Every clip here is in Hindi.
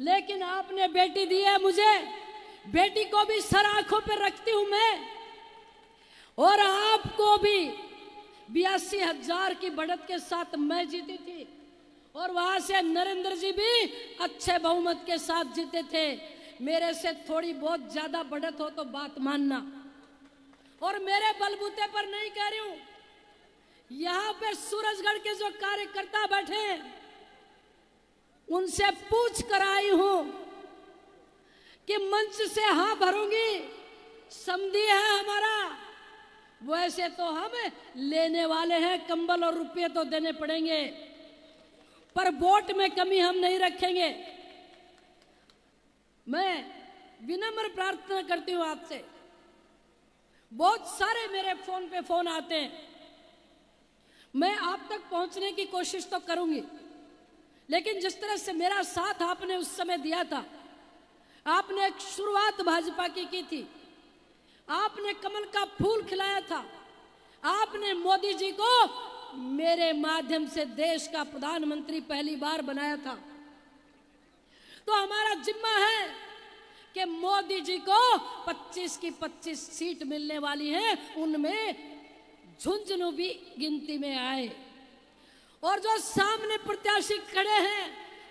लेकिन आपने बेटी दी है मुझे बेटी को भी सर आंखों पर रखती हूं मैं और आपको भी बयासी हजार की बढ़त के साथ मैं जीती थी और वहां से नरेंद्र जी भी अच्छे बहुमत के साथ जीते थे मेरे से थोड़ी बहुत ज्यादा बढ़त हो तो बात मानना और मेरे बलबूते पर नहीं कह रही हूं यहां पे सूरजगढ़ के जो कार्यकर्ता बैठे हैं उनसे पूछ कर आई हूं कि मंच से हा भरूंगी समझी है हमारा वैसे तो हम लेने वाले हैं कंबल और रुपये तो देने पड़ेंगे पर वोट में कमी हम नहीं रखेंगे मैं विनम्र प्रार्थना करती हूं आपसे बहुत सारे मेरे फोन पे फोन आते हैं मैं आप तक पहुंचने की कोशिश तो करूंगी लेकिन जिस तरह से मेरा साथ आपने उस समय दिया था आपने एक शुरुआत भाजपा की की थी आपने कमल का फूल खिलाया था आपने मोदी जी को मेरे माध्यम से देश का प्रधानमंत्री पहली बार बनाया था तो हमारा जिम्मा है कि मोदी जी को 25 की 25 सीट मिलने वाली है उनमें झुंझुनू भी गिनती में आए और जो सामने प्रत्याशी खड़े हैं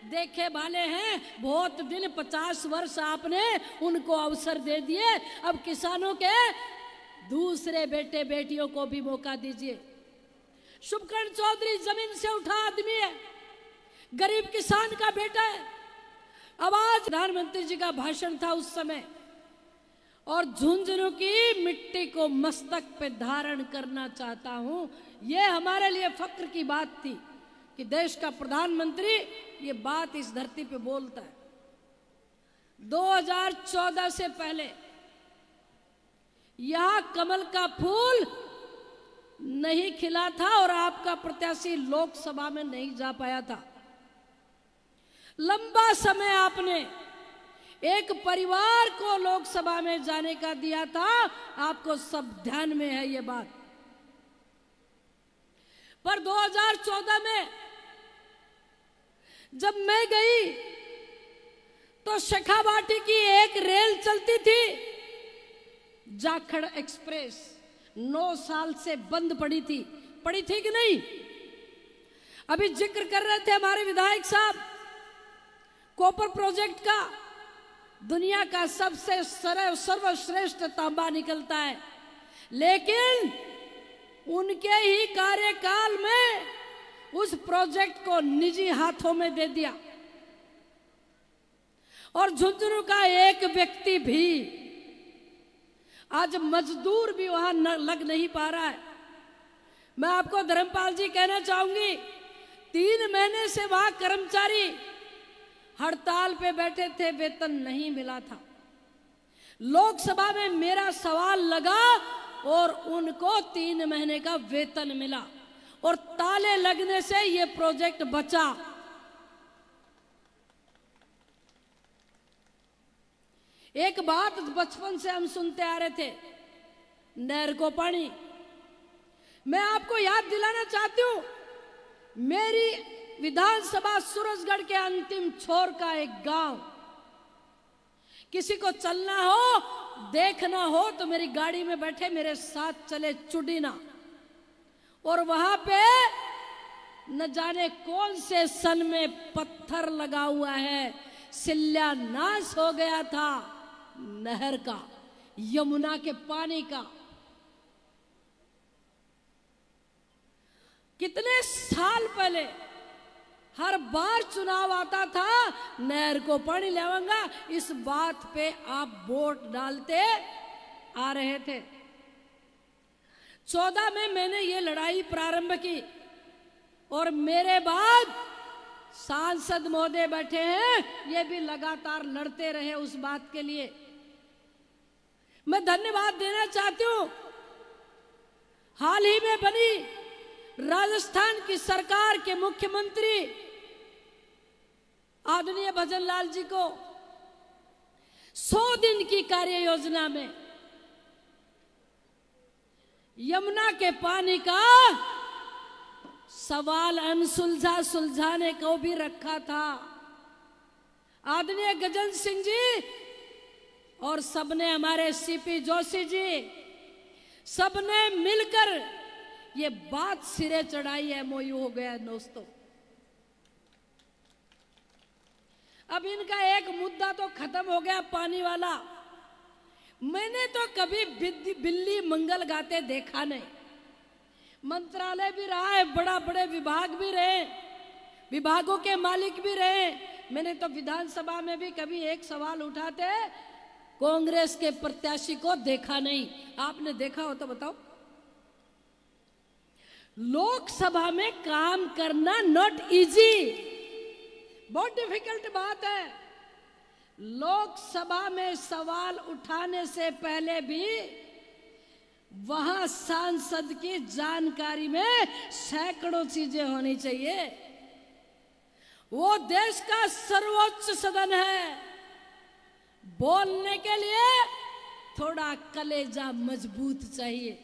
देखे भाले हैं बहुत दिन पचास वर्ष आपने उनको अवसर दे दिए अब किसानों के दूसरे बेटे बेटियों को भी मौका दीजिए शुभकर्ण चौधरी जमीन से उठा आदमी है गरीब किसान का बेटा है अब आज प्रधानमंत्री जी का भाषण था उस समय और झुंझुनू की मिट्टी को मस्तक पे धारण करना चाहता हूं ये हमारे लिए फक्र की बात थी कि देश का प्रधानमंत्री ये बात इस धरती पे बोलता है 2014 से पहले यह कमल का फूल नहीं खिला था और आपका प्रत्याशी लोकसभा में नहीं जा पाया था लंबा समय आपने एक परिवार को लोकसभा में जाने का दिया था आपको सब ध्यान में है ये बात पर 2014 में जब मैं गई तो शेखावाटी की एक रेल चलती थी जाखड़ एक्सप्रेस नौ साल से बंद पड़ी थी पड़ी थी कि नहीं अभी जिक्र कर रहे थे हमारे विधायक साहब कोपर प्रोजेक्ट का दुनिया का सबसे सर्वश्रेष्ठ तांबा निकलता है लेकिन उनके ही कार्यकाल में उस प्रोजेक्ट को निजी हाथों में दे दिया और झुंझुनू का एक व्यक्ति भी आज मजदूर भी वहां लग नहीं पा रहा है मैं आपको धर्मपाल जी कहना चाहूंगी तीन महीने से वहां कर्मचारी हड़ताल पे बैठे थे वेतन नहीं मिला था लोकसभा में मेरा सवाल लगा और उनको तीन महीने का वेतन मिला और ताले लगने से ये प्रोजेक्ट बचा एक बात बचपन से हम सुनते आ रहे थे नहर को पानी मैं आपको याद दिलाना चाहती हूं मेरी विधानसभा सूरजगढ़ के अंतिम छोर का एक गांव किसी को चलना हो देखना हो तो मेरी गाड़ी में बैठे मेरे साथ चले चुडीना और वहां पे न जाने कौन से सन में पत्थर लगा हुआ है सिल्ला नाश हो गया था नहर का यमुना के पानी का कितने साल पहले हर बार चुनाव आता था नहर को पानी लेवंगा इस बात पे आप वोट डालते आ रहे थे चौदह में मैंने ये लड़ाई प्रारंभ की और मेरे बाद सांसद महोदय बैठे हैं ये भी लगातार लड़ते रहे उस बात के लिए मैं धन्यवाद देना चाहती हूं हाल ही में बनी राजस्थान की सरकार के मुख्यमंत्री आदरणीय भजन लाल जी को सौ दिन की कार्य योजना में यमुना के पानी का सवाल अनसुलझा सुलझाने को भी रखा था आदरणीय गजन सिंह जी और सबने हमारे सीपी जोशी जी सबने मिलकर ये बात सिरे चढ़ाई है मोयू हो गया दोस्तों अब इनका एक मुद्दा तो खत्म हो गया पानी वाला मैंने तो कभी बिल्ली मंगल गाते देखा नहीं मंत्रालय भी रहा है बड़ा बड़े विभाग भी रहे विभागों के मालिक भी रहे मैंने तो विधानसभा में भी कभी एक सवाल उठाते कांग्रेस के प्रत्याशी को देखा नहीं आपने देखा हो तो बताओ लोकसभा में काम करना नॉट इजी बहुत डिफिकल्ट बात है लोकसभा में सवाल उठाने से पहले भी वहां सांसद की जानकारी में सैकड़ों चीजें होनी चाहिए वो देश का सर्वोच्च सदन है बोलने के लिए थोड़ा कलेजा मजबूत चाहिए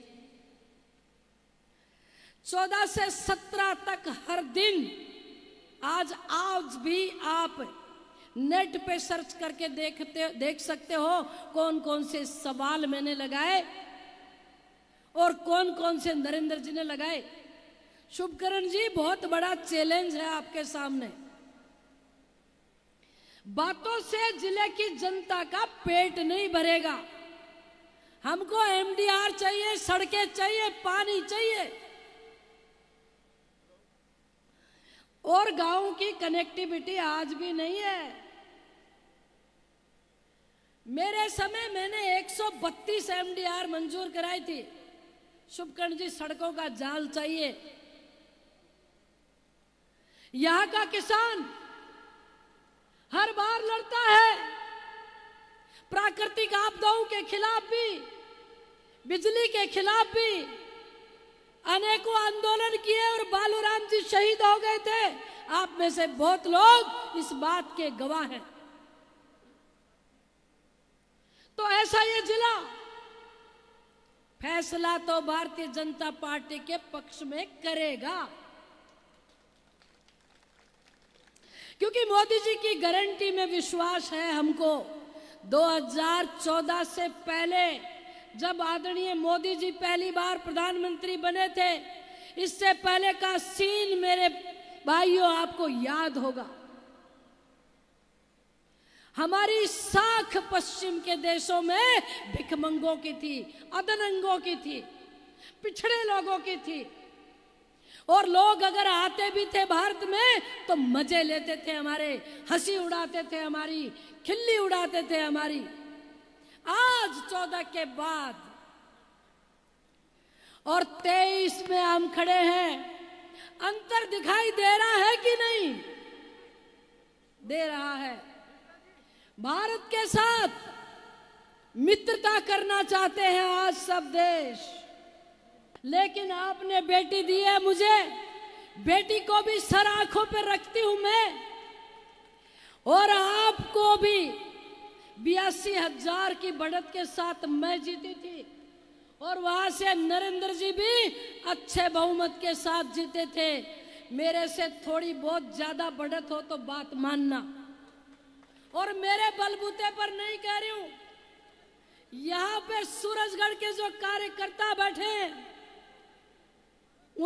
चौदह से सत्रह तक हर दिन आज आज भी आप नेट पे सर्च करके देखते देख सकते हो कौन कौन से सवाल मैंने लगाए और कौन कौन से नरेंद्र जी ने लगाए शुभकरण जी बहुत बड़ा चैलेंज है आपके सामने बातों से जिले की जनता का पेट नहीं भरेगा हमको एमडीआर चाहिए सड़कें चाहिए पानी चाहिए और गांव की कनेक्टिविटी आज भी नहीं है मेरे समय मैंने 132 एमडीआर मंजूर कराई थी शुभकर्ण जी सड़कों का जाल चाहिए यहां का किसान हर बार लड़ता है प्राकृतिक आपदाओं के खिलाफ भी बिजली के खिलाफ भी अनेकों आंदोलन किए और बालूराम जी शहीद हो गए थे आप में से बहुत लोग इस बात के गवाह हैं तो ऐसा ये जिला फैसला तो भारतीय जनता पार्टी के पक्ष में करेगा क्योंकि मोदी जी की गारंटी में विश्वास है हमको 2014 से पहले जब आदरणीय मोदी जी पहली बार प्रधानमंत्री बने थे इससे पहले का सीन मेरे भाइयों आपको याद होगा हमारी साख पश्चिम के देशों में भिकमंगों की थी अदनंगों की थी पिछड़े लोगों की थी और लोग अगर आते भी थे भारत में तो मजे लेते थे हमारे हंसी उड़ाते थे हमारी खिल्ली उड़ाते थे हमारी आज चौदह के बाद और तेईस में हम खड़े हैं अंतर दिखाई दे रहा है कि नहीं दे रहा है भारत के साथ मित्रता करना चाहते हैं आज सब देश लेकिन आपने बेटी दी है मुझे बेटी को भी सर आंखों पर रखती हूं मैं और आपको भी बयासी हजार की बढ़त के साथ मैं जीती थी और वहां से नरेंद्र जी भी अच्छे बहुमत के साथ जीते थे मेरे से थोड़ी बहुत ज्यादा बढ़त हो तो बात मानना और मेरे बलबूते पर नहीं कह रही हूं यहां पे सूरजगढ़ के जो कार्यकर्ता बैठे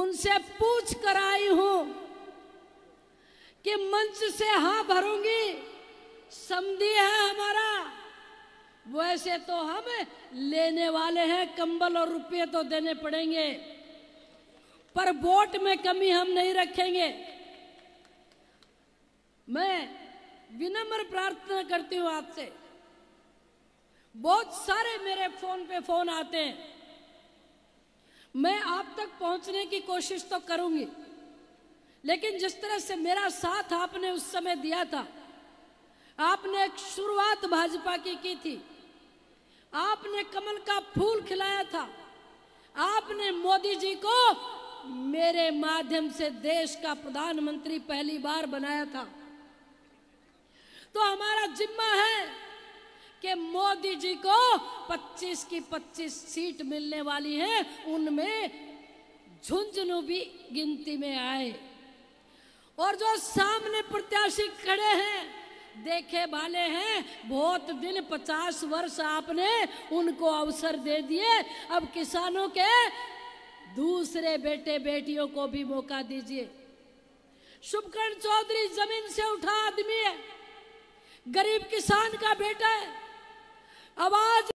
उनसे पूछ कर आई हूं कि मंच से हा भरूंगी समी है हमारा वैसे तो हम लेने वाले हैं कंबल और रुपये तो देने पड़ेंगे पर वोट में कमी हम नहीं रखेंगे मैं विनम्र प्रार्थना करती हूं आपसे बहुत सारे मेरे फोन पे फोन आते हैं मैं आप तक पहुंचने की कोशिश तो करूंगी लेकिन जिस तरह से मेरा साथ आपने उस समय दिया था आपने एक शुरुआत भाजपा की की थी आपने कमल का फूल खिलाया था आपने मोदी जी को मेरे माध्यम से देश का प्रधानमंत्री पहली बार बनाया था तो हमारा जिम्मा है कि मोदी जी को 25 की 25 सीट मिलने वाली है उनमें झुंझुनू भी गिनती में आए और जो सामने प्रत्याशी खड़े हैं देखे वाले हैं बहुत दिन पचास वर्ष आपने उनको अवसर दे दिए अब किसानों के दूसरे बेटे बेटियों को भी मौका दीजिए शुभकर्ण चौधरी जमीन से उठा आदमी है गरीब किसान का बेटा है आवाज